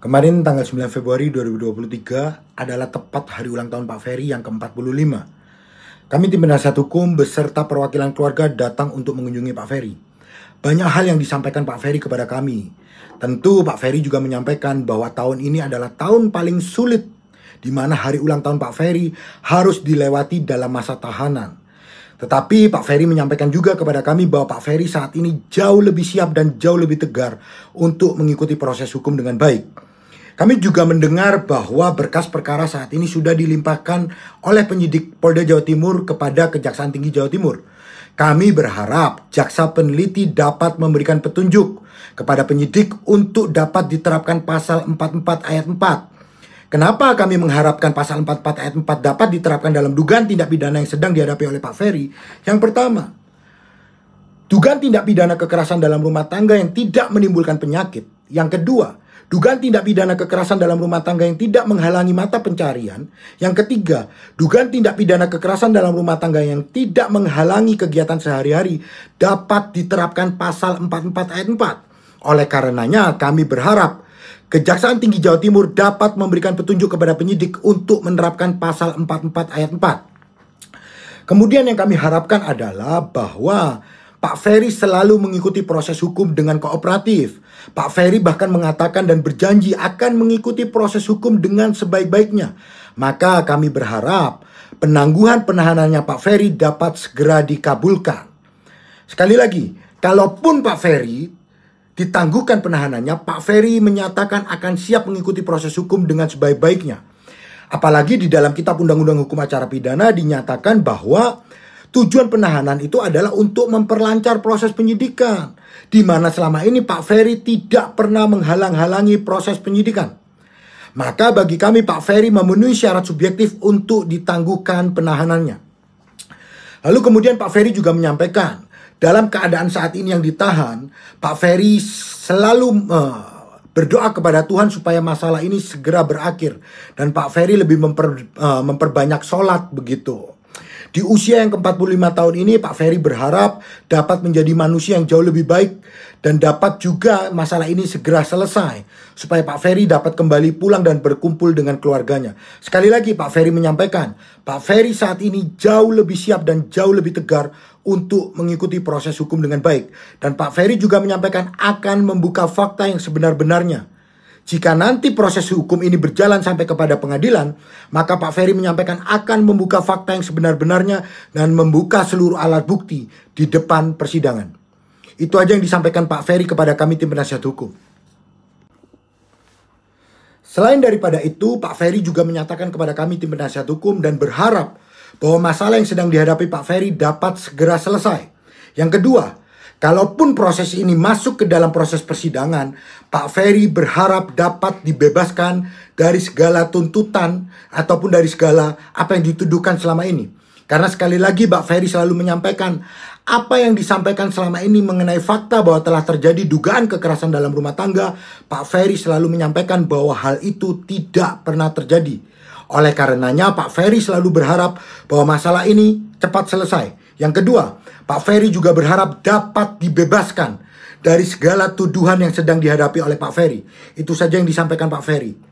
Kemarin tanggal 9 Februari 2023 adalah tepat hari ulang tahun Pak Ferry yang ke-45. Kami tim penasihat hukum beserta perwakilan keluarga datang untuk mengunjungi Pak Ferry. Banyak hal yang disampaikan Pak Ferry kepada kami. Tentu Pak Ferry juga menyampaikan bahwa tahun ini adalah tahun paling sulit di mana hari ulang tahun Pak Ferry harus dilewati dalam masa tahanan. Tetapi Pak Ferry menyampaikan juga kepada kami bahwa Pak Ferry saat ini jauh lebih siap dan jauh lebih tegar untuk mengikuti proses hukum dengan baik. Kami juga mendengar bahwa berkas perkara saat ini sudah dilimpahkan oleh penyidik Polda Jawa Timur kepada Kejaksaan Tinggi Jawa Timur. Kami berharap jaksa peneliti dapat memberikan petunjuk kepada penyidik untuk dapat diterapkan pasal 44 ayat 4. Kenapa kami mengharapkan pasal 44 ayat 4 dapat diterapkan dalam dugaan tindak pidana yang sedang dihadapi oleh Pak Ferry? Yang pertama, dugaan tindak pidana kekerasan dalam rumah tangga yang tidak menimbulkan penyakit. Yang kedua, Dugaan tindak pidana kekerasan dalam rumah tangga yang tidak menghalangi mata pencarian. Yang ketiga, dugaan tindak pidana kekerasan dalam rumah tangga yang tidak menghalangi kegiatan sehari-hari dapat diterapkan pasal 44 ayat 4. Oleh karenanya, kami berharap Kejaksaan Tinggi Jawa Timur dapat memberikan petunjuk kepada penyidik untuk menerapkan pasal 44 ayat 4. Kemudian yang kami harapkan adalah bahwa Pak Ferry selalu mengikuti proses hukum dengan kooperatif. Pak Ferry bahkan mengatakan dan berjanji akan mengikuti proses hukum dengan sebaik-baiknya. Maka kami berharap penangguhan penahanannya Pak Ferry dapat segera dikabulkan. Sekali lagi, kalaupun Pak Ferry ditangguhkan penahanannya, Pak Ferry menyatakan akan siap mengikuti proses hukum dengan sebaik-baiknya. Apalagi di dalam kitab Undang-Undang Hukum Acara Pidana dinyatakan bahwa Tujuan penahanan itu adalah untuk memperlancar proses penyidikan, di mana selama ini Pak Ferry tidak pernah menghalang-halangi proses penyidikan. Maka bagi kami Pak Ferry memenuhi syarat subjektif untuk ditangguhkan penahanannya. Lalu kemudian Pak Ferry juga menyampaikan, dalam keadaan saat ini yang ditahan, Pak Ferry selalu uh, berdoa kepada Tuhan supaya masalah ini segera berakhir dan Pak Ferry lebih memper, uh, memperbanyak sholat begitu. Di usia yang ke-45 tahun ini Pak Ferry berharap dapat menjadi manusia yang jauh lebih baik dan dapat juga masalah ini segera selesai supaya Pak Ferry dapat kembali pulang dan berkumpul dengan keluarganya. Sekali lagi Pak Ferry menyampaikan, Pak Ferry saat ini jauh lebih siap dan jauh lebih tegar untuk mengikuti proses hukum dengan baik dan Pak Ferry juga menyampaikan akan membuka fakta yang sebenar-benarnya jika nanti proses hukum ini berjalan sampai kepada pengadilan, maka Pak Ferry menyampaikan akan membuka fakta yang sebenar-benarnya dan membuka seluruh alat bukti di depan persidangan. Itu aja yang disampaikan Pak Ferry kepada kami tim penasihat hukum. Selain daripada itu, Pak Ferry juga menyatakan kepada kami tim penasihat hukum dan berharap bahwa masalah yang sedang dihadapi Pak Ferry dapat segera selesai. Yang kedua, Kalaupun proses ini masuk ke dalam proses persidangan, Pak Ferry berharap dapat dibebaskan dari segala tuntutan ataupun dari segala apa yang dituduhkan selama ini. Karena sekali lagi Pak Ferry selalu menyampaikan apa yang disampaikan selama ini mengenai fakta bahwa telah terjadi dugaan kekerasan dalam rumah tangga, Pak Ferry selalu menyampaikan bahwa hal itu tidak pernah terjadi. Oleh karenanya Pak Ferry selalu berharap bahwa masalah ini cepat selesai yang kedua, Pak Ferry juga berharap dapat dibebaskan dari segala tuduhan yang sedang dihadapi oleh Pak Ferry. Itu saja yang disampaikan Pak Ferry.